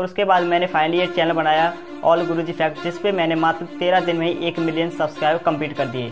और उसके बाद मैंने फाइनली एक चैनल बनाया ऑल गुरु जी फैक्ट जिस पे मैंने मात्र तेरह दिन में ही एक मिलियन सब्सक्राइबर कंप्लीट कर दिए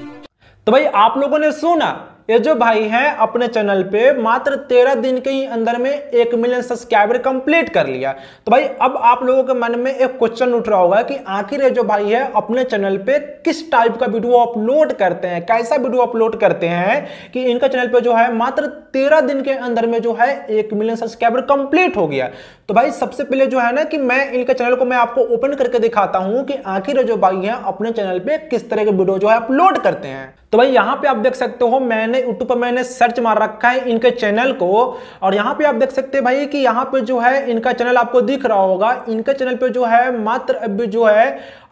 तो भाई आप लोगों ने सुना ये जो भाई हैं अपने चैनल पे मात्र तेरह दिन के ही अंदर में एक मिलियन सब्सक्राइबर कंप्लीट कर लिया तो भाई अब आप लोगों के मन में एक क्वेश्चन उठ रहा होगा कि आखिर ये जो भाई है अपने चैनल पे किस टाइप का वीडियो अपलोड करते हैं कैसा वीडियो अपलोड करते हैं कि इनका चैनल पे जो है मात्र तेरह दिन के अंदर में जो है एक मिलियन सब्सक्राइबर कंप्लीट हो गया तो भाई सबसे पहले जो है ना कि मैं इनके चैनल को मैं आपको ओपन करके दिखाता हूं कि आखिर जो भाई है अपने चैनल पे किस तरह के वीडियो जो है अपलोड करते हैं तो भाई यहाँ पे आप देख सकते हो मैंने मैंने यूट्यूब पर मैंने सर्च मार रखा है इनके चैनल को और यहाँ पे आप देख सकते हैं भाई कि यहाँ पे जो है इनका चैनल आपको दिख रहा होगा इनके चैनल पे जो है मात्र अभी जो है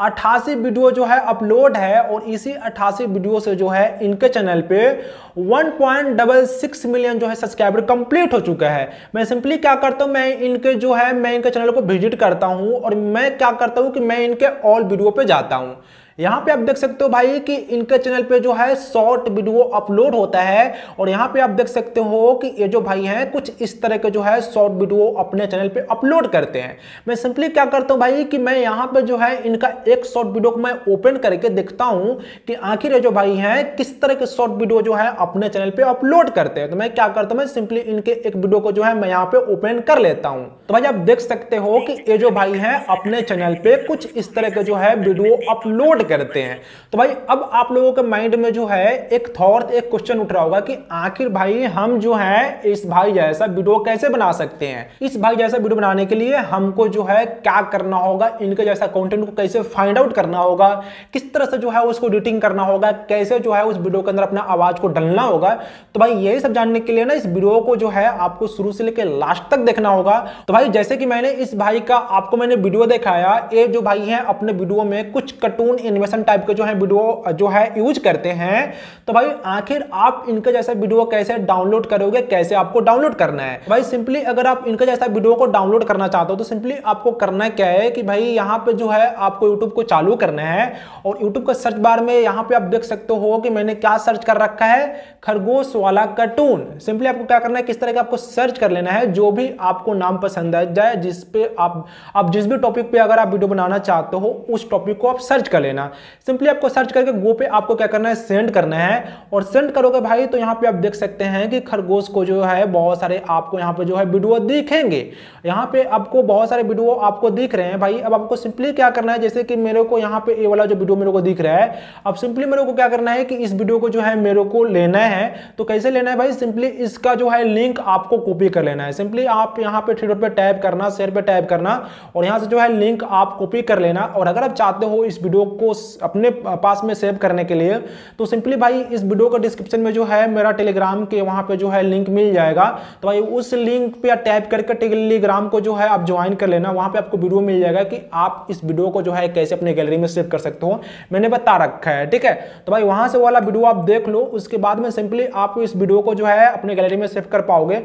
अट्ठासी वीडियो जो है अपलोड है और इसी अट्ठासी वीडियो से जो है इनके चैनल पे 1.66 मिलियन जो है सब्सक्राइबर कंप्लीट हो चुका है मैं सिंपली क्या करता हूँ मैं इनके जो है मैं इनके चैनल को विजिट करता हूँ और मैं क्या करता हूँ कि मैं इनके ऑल वीडियो पे जाता हूँ यहाँ पे आप देख सकते हो भाई कि इनके चैनल पे जो है शॉर्ट वीडियो अपलोड होता है और यहाँ पे आप देख सकते हो कि ये जो भाई हैं कुछ इस तरह के जो है शॉर्ट वीडियो अपने चैनल पे अपलोड करते हैं मैं सिंपली क्या करता हूँ भाई कि मैं यहाँ पे जो है इनका एक शॉर्ट वीडियो को मैं ओपन करके देखता हूँ कि आखिर ये जो भाई है किस तरह के शॉर्ट वीडियो जो है अपने चैनल पर अपलोड करते हैं तो मैं क्या करता हूँ मैं सिंपली इनके एक वीडियो को जो है मैं यहाँ पे ओपन कर लेता हूँ तो भाई आप देख सकते हो कि ये जो भाई है अपने चैनल पे कुछ इस तरह के जो है वीडियो अपलोड करते हैं तो भाई अब आप लोगों के माइंड में जो है एक थॉट एक क्वेश्चन उठ रहा होगा कि आखिर भाई हम जो है इस भाई जैसा वीडियो कैसे बना सकते हैं इस भाई जैसा वीडियो बनाने के लिए हमको जो है क्या करना होगा इनके जैसा कॉन्टेंट को कैसे फाइंड आउट करना होगा किस तरह से जो है उसको एडिटिंग करना होगा कैसे जो है उस वीडियो के अंदर अपना आवाज को डलना होगा तो भाई यही सब जानने के लिए ना इस वीडियो को जो है आपको शुरू से लेकर लास्ट तक देखना होगा तो भाई जैसे कि मैंने इस भाई का आपको मैंने वीडियो दिखाया ये जो भाई है अपने वीडियो में कुछ कटून एनिमेशन टाइप के जो है वीडियो जो है यूज करते हैं तो भाई आखिर आप इनका जैसा वीडियो कैसे डाउनलोड करोगे कैसे आपको डाउनलोड करना है भाई सिंपली अगर आप इनका जैसा वीडियो को डाउनलोड करना चाहते हो तो सिंपली आपको करना क्या है कि भाई यहाँ पे जो है आपको यूट्यूब को चालू करना है और यूट्यूब का सर्च बार में यहाँ पे आप देख सकते हो कि मैंने क्या सर्च कर रखा है खरगोश वाला कार्टून सिंपली आपको क्या करना है किस तरह का आपको सर्च कर लेना है जो भी आपको नाम पसंद आ जाए जिस पे आप आप जिस भी टॉपिक पे अगर आप वीडियो बनाना चाहते हो उस टॉपिक को आप सर्च कर लेना करना सिंपली आपको सर्च करके गो पे आपको क्या करना है सेंड करना है और सेंड करोगे भाई तो यहाँ पे आप देख सकते हैं कि खरगोश को जो है बहुत सारे आपको यहाँ पे जो है वीडियो दिखेंगे यहाँ पे आपको बहुत सारे वीडियो आपको दिख रहे हैं भाई अब आपको सिंपली क्या करना है जैसे कि मेरे को यहाँ पे ये वाला जो वीडियो मेरे को दिख रहा है अब सिंपली मेरे को क्या करना है कि इस वीडियो को जो है मेरे को लेना है तो कैसे लेना है भाई सिंपली इसका जो है लिंक आपको कॉपी कर लेना है सिंपली आप यहाँ पे ट्विटर पे टाइप करना शेयर पे टाइप करना और यहाँ से जो है लिंक आप कॉपी कर लेना और अगर आप चाहते हो इस वीडियो को अपने पास में सेव करने के लिए तो सिंपली भाई इस वीडियो का डिस्क्रिप्शन में जो है मेरा टेलीग्राम के वहाँ पे जो है लिंक मिल जाएगा तो भाई उस लिंक पे टैप करके टेलीग्राम को जो है आप ज्वाइन कर लेना वहाँ पे आपको वीडियो मिल जाएगा कि आप इस वीडियो को जो है कैसे अपने गैलरी में सेव कर सकते हो मैंने बता रखा है ठीक है तो भाई वहाँ से वाला वीडियो आप देख लो उसके बाद में सिंपली आप इस वीडियो को जो है अपने गैलरी में सेव कर पाओगे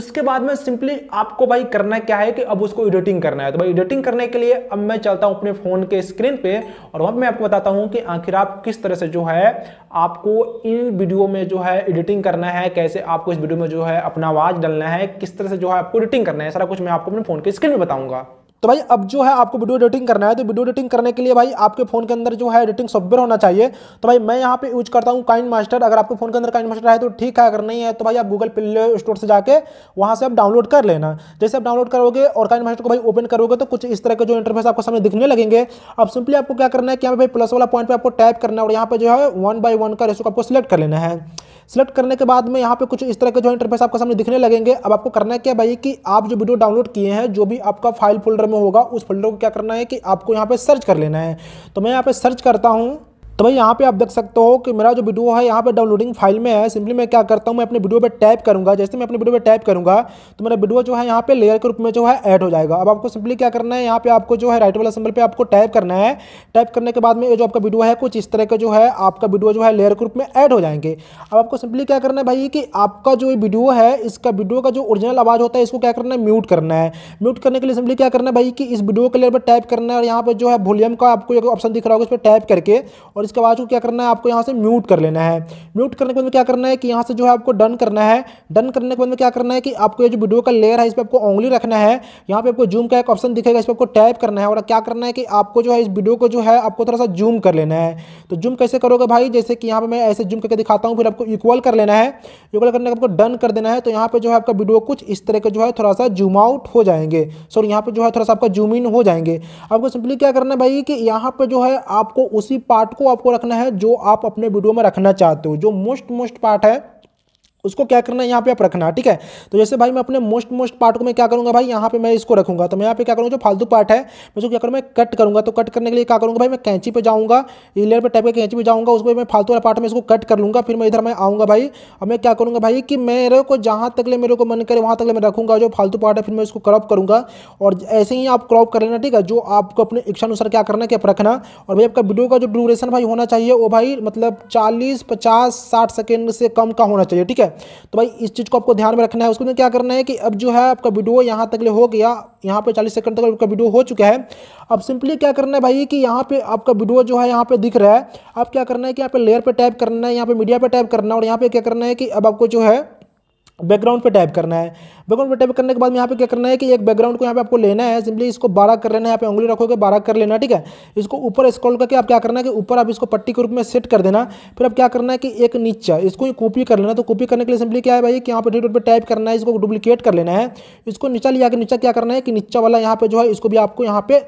उसके बाद में सिंपली आपको भाई करना क्या है कि अब उसको एडिटिंग करना है तो भाई एडिटिंग करने के लिए अब मैं चलता हूँ अपने फोन के स्क्रीन पे और वहाँ मैं आपको बताता हूं कि आखिर आप किस तरह से जो है आपको इन वीडियो में जो है एडिटिंग करना है कैसे आपको इस वीडियो में जो है अपना आवाज़ डालना है किस तरह से जो है आपको एडिटिंग करना है सारा कुछ मैं आपको अपने फ़ोन के स्क्रीन में बताऊंगा तो भाई अब जो है आपको वीडियो एडिटिंग करना है तो वीडियो एडिटिंग करने के लिए भाई आपके फोन के अंदर जो है एडिटिंग सॉफ्टवेयर होना चाहिए तो भाई मैं यहाँ पे यूज करता हूँ काइन मास्टर अगर आपके फोन के अंदर काइन मास्टर है तो ठीक है अगर नहीं है तो भाई आप गूगल प्ले स्टोर से जाकर वहाँ से आप डाउनलोड कर लेना जैसे आप डाउनलोड करोगे और काइन मास्टर को भाई ओपन करोगे तो कुछ इस तरह के जो इंटरफेस आपको सामने दिखने लगेंगे अब सिंपली आपको क्या करना है कि यहाँ भाई प्लस वाला पॉइंट पर आपको टाइप करना है और यहाँ पर जो है वन बाई वन का रेसो आपको सिलेक्ट कर लेना है सेलेक्ट करने के बाद में यहाँ पे कुछ इस तरह के जो इंटरफेस आपके सामने दिखने लगेंगे अब आपको करना है क्या भाई कि आप जो वीडियो डाउनलोड किए हैं जो भी आपका फाइल फोल्डर में होगा उस फोल्डर को क्या करना है कि आपको यहाँ पे सर्च कर लेना है तो मैं यहाँ पे सर्च करता हूँ तो भाई यहाँ पे आप देख सकते हो कि मेरा जो वीडियो है यहाँ पे डाउनलोडिंग फाइल में है सिंपली मैं क्या करता हूँ मैं अपने वीडियो पे टाइप करूँगा जैसे मैं अपने वीडियो पे टाइप करूँगा तो मेरा वीडियो जो है यहाँ पे लेयर के रूप में जो है ऐड हो जाएगा अब आपको सिंपली क्या करना है यहाँ पे आपको जो है राइट वाला सिंबल पर आपको टाइप करना है टाइप करने के बाद में ये जो आपका वीडियो है कुछ इस तरह का जो है आपका वीडियो जो है लेयर के रूप में ऐड हो जाएंगे अब आपको सिंपली क्या करना है भाई कि आपका जो वीडियो है इसका वीडियो का जो ओरिजिनल आवाज़ होता है इसको क्या करना है म्यूट करना है म्यूट करने के लिए सिंपली क्या करना है भाई कि इस वीडियो के लेयर पर टाइप करना है और यहाँ पर जो है वॉल्यूम का आपको ऑप्शन दिख रहा होगा उस पर टाइप करके और उसके बाद को क्या करना है आपको यहाँ से म्यूट कर लेना है म्यूट करने के बाद में क्या करना है कि यहाँ से जो है आपको डन करना है डन करने के बाद में क्या करना है कि आपको ये जो वीडियो का लेयर है इस पर आपको ऑंगली रखना है यहाँ पर आपको जूम का एक ऑप्शन दिखेगा इस पर आपको टैप करना है और क्या करना है कि आपको जो है इस वीडियो को जो है आपको थोड़ा सा जूम कर लेना है तो जूम कैसे करोगे भाई जैसे कि यहाँ पर मैं ऐसे जूम करके दिखाता हूँ फिर आपको इक्वल कर लेना है इक्वल करने का आपको डन कर देना है तो यहाँ पर जो है आपका वीडियो कुछ इस तरह का जो है थोड़ा सा जूम आउट हो जाएंगे सॉरी यहाँ पर जो है थोड़ा सा आपका जूम इन हो जाएंगे आपको सिंपली क्या करना है भाई कि यहाँ पर जो है आपको उसी पार्ट को आप आपको रखना है जो आप अपने वीडियो में रखना चाहते हो जो मोस्ट मोस्ट पार्ट है उसको क्या करना है यहाँ पे आप रखना ठीक है तो जैसे भाई मैं अपने मोस्ट मोस्ट पार्ट को मैं क्या करूँगा भाई यहाँ पे मैं इसको रखूंगा तो मैं यहाँ पे क्या करूँगा जो फालतू पार्ट है मैं उसको क्या करूँ मैं कट करूँगा तो कट करने के लिए क्या करूँगा भाई मैं कैंची पे जाऊँगा इलेयर पर टाइप के कैंची पर जाऊँगा उसको मैं फालतू वाला पार्ट में इसको कट कर लूँगा फिर मैं इधर मैं आऊँगा भाई और मैं क्या करूँगा भाई कि मेरे को जहाँ तक ले मेरे को मन करे वहाँ तक ले मैं रखूँगा जो फालतू पार्ट है फिर मैं उसको क्रॉप करूँगा और ऐसे ही आप क्रॉप कर लेना ठीक है जो आपको अपने इच्छा अनुसार क्या करना है कि आप रखना और भाई आपका वीडियो का जो ड्यूरेशन भाई होना चाहिए वो भाई मतलब चालीस पचास साठ सेकेंड से कम का होना चाहिए ठीक है तो भाई इस चीज़ को आपको ध्यान में रखना है उसको क्या करना है कि अब जो है आपका वीडियो यहाँ तक ले हो गया यहाँ पे 40 सेकंड तक आपका वीडियो हो चुका है अब सिंपली क्या करना है भाई कि यहाँ पे आपका वीडियो जो है यहाँ पे दिख रहा है अब क्या करना है कि यहाँ पे लेयर पे टाइप करना है यहाँ पे मीडिया पे टाइप करना है और यहाँ पे क्या करना है कि अब आपको जो है बैकग्राउंड पे टाइप करना है बैकग्राउंड पे टाइप करने के बाद यहाँ पे क्या करना है कि एक बैकग्राउंड को यहाँ पे आपको लेना है सिंपली इसको बारह कर लेना है यहाँ पे उंगली रखोगे बारह कर लेना ठीक है इसको ऊपर स्क्रॉल करके आप क्या करना है कि ऊपर आप इसको पट्टी के रूप में सेट कर देना फिर आप क्या करना है कि एक नीचा इसको कॉपी कर लेना तो कॉपी करने के लिए सिंपली क्या है भाई कि यहाँ पर डिटेट पर टाइप करना है इसको डुप्लीकेट कर लेना है इसको नीचा लिया के नीचा क्या करना है कि नीचा वाला यहाँ पे जो है इसको भी आपको यहाँ पे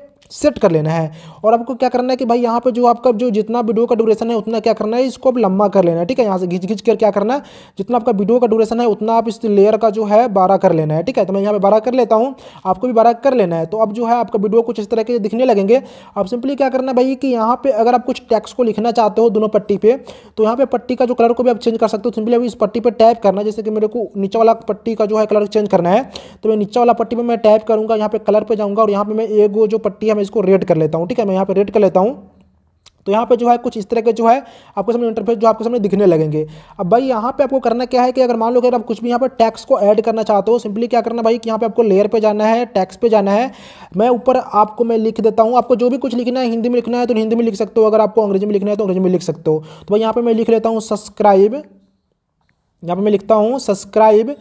सेट कर लेना है और आपको क्या करना है कि भाई यहाँ पर जो आपका जो जितना वीडियो का ड्यूरेशन है उतना क्या करना है इसको आप लंबा कर लेना है ठीक है यहाँ से घिंच घिंच कर क्या करना है जितना आपका वीडियो का ड्यूरेशन है उतना आप इस लेयर का जो है बारह कर लेना है ठीक है तो मैं यहाँ पर बारह कर लेता हूँ आपको भी बारह कर लेना है तो अब जो है आपका वीडियो कुछ इस तरह के दिखने लगेंगे आप सिंपली क्या करना है भाई कि यहाँ पर अगर आप कुछ टैक्स को लिखना चाहते हो दोनों पट्टी पे तो यहाँ पे पट्टी का जो कलर को भी आप चेंज कर सकते हो सिंपली अभी इस पट्टी पर टैप करना है जैसे कि मेरे को नीचे वाला पट्टी का जो है कलर चेंज करना है तो मैं नीचे वाला पट्टी पर मैं टैप करूँगा यहाँ पर कलर पर जाऊँगा और यहाँ पर मैं एक जो पट्टी है मैं इसको रेड कर लेता हूँ ठीक है मैं यहाँ पर रेड कर लेता हूँ तो यहाँ पे जो है कुछ इस तरह के जो है आपके सामने इंटरफेस जो आपके सामने दिखने लगेंगे अब भाई यहाँ पे आपको करना क्या है कि अगर मान लो अगर आप कुछ भी यहाँ पे टैक्स को ऐड करना चाहते हो सिंपली क्या करना भाई कि यहाँ पे आपको लेयर पे जाना है टैक्स पे जाना है मैं ऊपर आपको मैं लिख देता हूँ आपको जो भी कुछ लिखना है हिंदी में लिखना है तो हिंदी में लिख सकते हो अगर आपको अंग्रेजी में लिखना है तो अंग्रेजी में लिख सकते हो तो भाई यहाँ पर मैं लिख लेता हूँ सब्सक्राइब यहाँ पर मैं लिखता हूँ सब्सक्राइब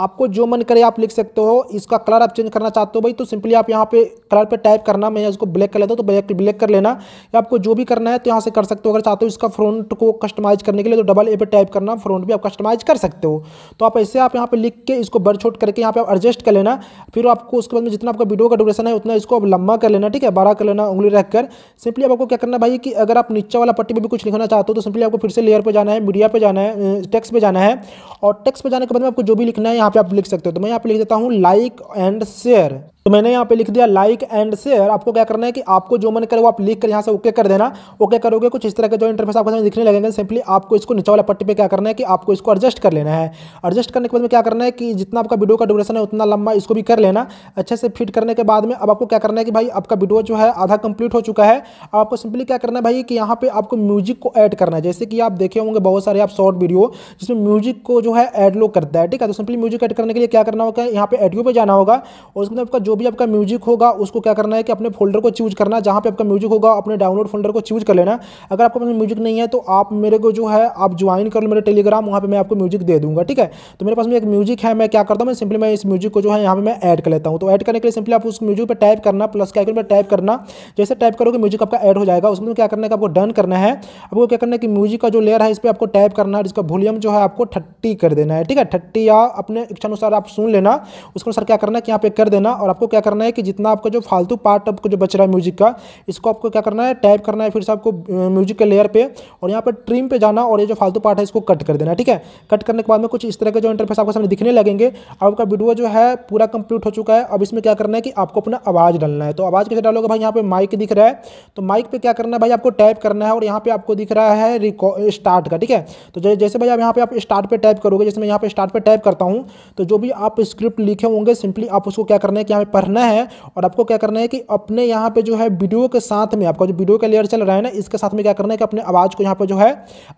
आपको जो मन करे आप लिख सकते हो इसका कलर आप चेंज करना चाहते हो भाई तो सिंपली आप यहाँ पे कलर पे टाइप करना मैं इसको ब्लैक कर लेता हूँ तो ब्लैक ब्लैक कर लेना या आपको जो भी करना है तो यहाँ से कर सकते हो अगर चाहते हो इसका फ्रंट को कस्टमाइज करने के लिए तो डबल ए पे टाइप करना फ्रंट भी आप कस्टमाइज कर सकते हो तो आप ऐसे आप यहाँ पर लिख के इसको बर छोट करके यहाँ पर आप एडजस्ट कर लेना फिर आपको उसके बाद में जितना आपका वीडियो का डोरेशन है उतना इसको आप लंबा कर लेना ठीक है बारह कर लेना उंगली रख कर सिंपली आपको क्या करना भाई कि अगर आप नीचे वाला पट्टी में भी कुछ लिखना चाहते हो तो सिंपली आपको फिर से लेयर पर जाना है मीडिया पर जाना है टेक्स पर जाना है और टेक्स पर जाने के बाद में आपको जो भी लिखना है यहाँ पे आप लिख सकते हो तो मैं यहाँ पे लिख देता हूँ लाइक एंड शेयर तो मैंने यहाँ पे लिख दिया लाइक एंड शेयर आपको क्या करना है कि आपको जो मन करे वो आप लिख कर यहाँ से ओके कर देना ओके करोगे कुछ इस तरह के जो इंटरफेस आपको सामने दिखने लगेंगे सिंपली आपको इसको नीचे वाला पट्टी पे क्या करना है कि आपको इसको एडजस्ट कर लेना है एडजस्ट करने के बाद में क्या करना है कि जितना आपका वीडियो का ड्यूरेशन है उतना लंबा इसको भी कर लेना अच्छे से फिट करने के बाद में अब आपको क्या करना है कि भाई आपका वीडियो जो है आधा कंप्लीट हो चुका है अब आपको सिंपली क्या करना है भाई कि यहाँ पे आपको म्यूजिक को ऐड करना है जैसे कि आप देखे होंगे बहुत सारे आप शॉर्ट वीडियो जिसमें म्यूजिक को जो है ऐड लोग करता है ठीक है तो सिंपली म्यूजिक ऐड करने के लिए क्या करना होगा यहाँ पे एडियो पर जाना होगा और उसमें आपका जो भी आपका म्यूजिक होगा उसको क्या करना है कि अपने फोल्डर को चूज करना जहाँ पे आपका म्यूजिक होगा अपने डाउनलोड फोल्डर को चूज कर लेना अगर आपके पास म्यूजिक नहीं है तो आप मेरे को जो है आप ज्वाइन कर लो मेरे टेलीग्राम वहाँ पर मैं आपको म्यूजिक दे दूँगा ठीक है तो मेरे पास में एक म्यूजिक है मैं क्या करता हूँ मैं सिंपली मैं इस म्यूजिक को जो है यहाँ पर मैं ऐड कर लेता हूँ तो ऐड करने के लिए सिंपली आप उस म्यूजिक पर टाइप करना प्लस क्या पर टाइप करना जैसे टाइप करोगे म्यूजिक आपका ऐड हो जाएगा उसमें तो क्या करना है आपको डन करना है आपको क्या करना है कि म्यूजिक का जो लेयर है इस पर आपको टाइप करना है जिसका वॉल्यूम जो है आपको थर्टी कर देना है ठीक है थर्टी या अपने इच्छा अनुसार आप सुन लेना उसके अनुसार क्या करना है कि यहाँ पे कर देना और आप आपको क्या करना है कि जितना आपका जो फालतू पार्ट आपको जो बच रहा है म्यूजिक का इसको आपको क्या करना है टाइप करना है फिर से आपको म्यूजिक के लेयर पे और यहाँ पर ट्रिम पे जाना और ये जो फालतू पार्ट है इसको कट कर देना ठीक है कट करने के बाद में कुछ इस तरह के जो इंटरफेस आपको सामने दिखने लगेंगे आपका वीडियो जो है पूरा कंप्लीट हो चुका है अब इसमें क्या करना है कि आपको अपना आवाज़ डालना है तो आवाज़ कैसे डालोगे भाई यहाँ पर माइक दिख रहा है तो माइक पर क्या करना है भाई आपको टाइप करना है और यहाँ पर आपको दिख रहा है स्टार्ट का ठीक है तो जैसे भाई आप यहाँ पर आप स्टार्ट पर टाइप करोगे जैसे मैं यहाँ पर स्टार्ट पर टाइप करता हूँ तो जो भी आप स्क्रिप्ट लिखे होंगे सिंपली आप उसको क्या करना है कि यहाँ पढ़ना है और आपको क्या करना है कि अपने यहाँ पे जो है वीडियो के साथ में आपका जो वीडियो का लेयर चल रहा है ना इसके साथ में क्या करना है कि अपने आवाज़ को यहाँ पर जो है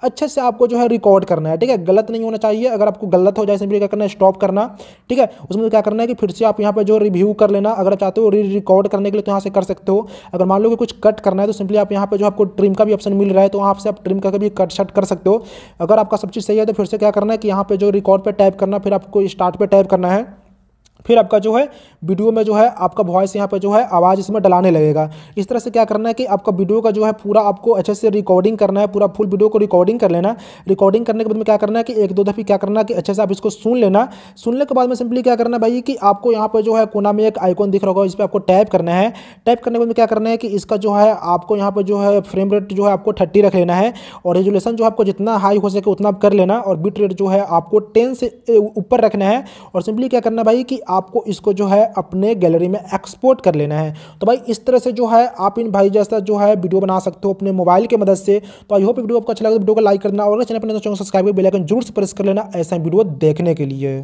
अच्छे से आपको जो है रिकॉर्ड करना है ठीक है गलत नहीं होना चाहिए अगर आपको गलत हो जाए सिंपली क्या करना है स्टॉप करना ठीक है उसमें क्या करना है कि फिर से आप यहाँ पर जो रिव्यू कर लेना अगर आप चाहते हो री रिकॉर्ड करने के लिए तो यहाँ से कर सकते हो अगर मान लो कि कुछ कट करना है तो सिंपली आप यहाँ पर जो आपको ट्रिम का भी ऑप्शन मिल रहा है तो वहाँ से आप ट्रिम का भी कट शट कर सकते हो अगर आपका सब चीज़ सही है तो फिर से क्या करना है कि यहाँ पर जो रिकॉर्ड पर टाइप करना फिर आपको स्टार्ट पर टाइप करना है फिर आपका जो है वीडियो में जो है आपका वॉइस यहाँ पर जो है आवाज़ इसमें डलाने लगेगा इस तरह से क्या करना है कि आपका वीडियो का जो है पूरा आपको अच्छे से रिकॉर्डिंग करना है पूरा फुल वीडियो को रिकॉर्डिंग कर लेना रिकॉर्डिंग करने के बाद में क्या करना है कि एक दो दफ़े क्या करना है कि अच्छे से आप इसको सुन लेना सुनने के बाद में सिंपली क्या करना भाई कि आपको यहाँ पर जो है कोना में एक आइकॉन दिख रहा होगा इस पर आपको टाइप करना है टाइप करने के बाद में क्या करना है कि इसका जो है आपको यहाँ पर जो है फ्रेम रेट जो है आपको थर्टी रख लेना है और रेजुलेशन जो है आपको जितना हाई हो सके उतना कर लेना और बिट रेट जो है आपको टेन से ऊपर रखना है और सिंपली क्या करना भाई कि आपको इसको जो है अपने गैलरी में एक्सपोर्ट कर लेना है तो भाई इस तरह से जो है आप इन भाई जैसा जो है वीडियो बना सकते हो अपने मोबाइल की मदद से तो आई होप वीडियो आपको अच्छा लगे तो वीडियो को लाइक करना और चैनल पर तो सब्सक्राइब बेलाइकन जरूर से प्रेस कर लेना ऐसा वीडियो देखने के लिए